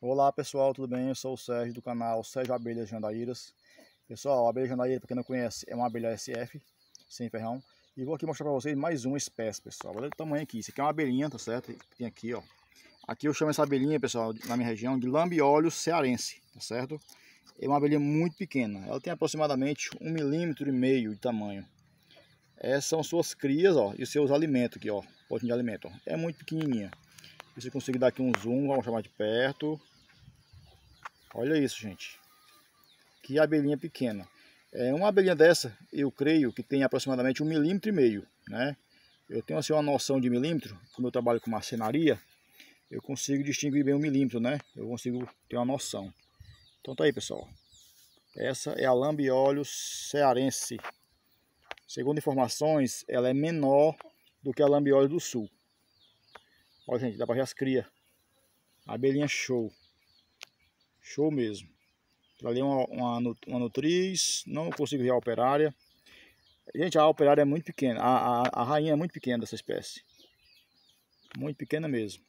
Olá pessoal, tudo bem? Eu sou o Sérgio do canal Sérgio Abelhas Jandaíras. Pessoal, a abelha jandaíra, para quem não conhece, é uma abelha SF, sem ferrão. E vou aqui mostrar para vocês mais uma espécie, pessoal. Olha o tamanho aqui. Isso aqui é uma abelhinha, tá certo? Tem aqui, ó. Aqui eu chamo essa abelhinha, pessoal, na minha região, de lambióleo cearense, tá certo? É uma abelhinha muito pequena. Ela tem aproximadamente um milímetro e meio de tamanho. Essas é, são suas crias, ó, e seus alimentos aqui, ó. Potinho de alimento, ó. É muito pequenininha. Se consigo dar aqui um zoom, vamos chamar de perto. Olha isso, gente. Que abelhinha pequena. É, uma abelhinha dessa, eu creio que tem aproximadamente um milímetro e meio, né? Eu tenho assim uma noção de milímetro, como eu trabalho com marcenaria, eu consigo distinguir bem um milímetro, né? Eu consigo ter uma noção. Então tá aí, pessoal. Essa é a lambiolho cearense. Segundo informações, ela é menor do que a lambiolho do sul. Olha gente, dá pra ver as cria. Abelhinha show. Show mesmo. ali é uma, uma, uma nutriz, não consigo ver a operária. Gente, a operária é muito pequena, a, a, a rainha é muito pequena dessa espécie. Muito pequena mesmo.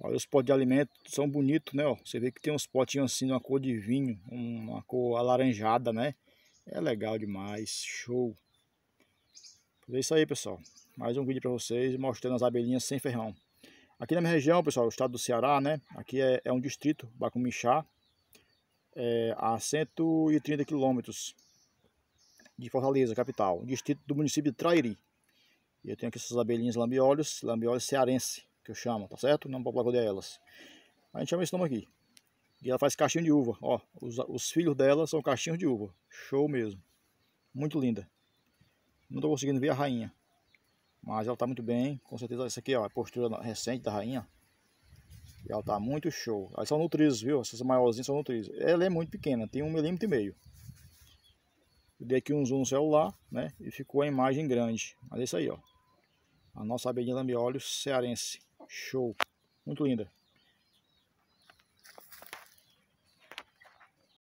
Olha, os potes de alimento são bonitos, né? Ó, você vê que tem uns potinhos assim, uma cor de vinho, uma cor alaranjada, né? É legal demais, show. É isso aí, pessoal. Mais um vídeo para vocês mostrando as abelhinhas sem ferrão. Aqui na minha região, pessoal, o estado do Ceará, né? Aqui é, é um distrito, Bacumixá, é, a 130 quilômetros de Fortaleza, capital. Distrito do município de Trairi. E eu tenho aqui essas abelhinhas lambiolhos, lambiolhos cearense, que eu chamo, tá certo? Não vou que eu elas. A gente chama esse nome aqui. E ela faz caixinho de uva, ó. Os, os filhos dela são caixinhos de uva. Show mesmo. Muito linda. Não tô conseguindo ver a rainha. Mas ela tá muito bem, com certeza. Essa aqui ó, é a postura recente da rainha. E ela tá muito show. Aí são nutrizes, viu? Essas maiorzinhas são nutrizes. Ela é muito pequena, tem um milímetro e meio. Eu dei aqui um zoom no celular, né? E ficou a imagem grande. Mas é isso aí, ó. A nossa abelhinha olhos cearense. Show. Muito linda.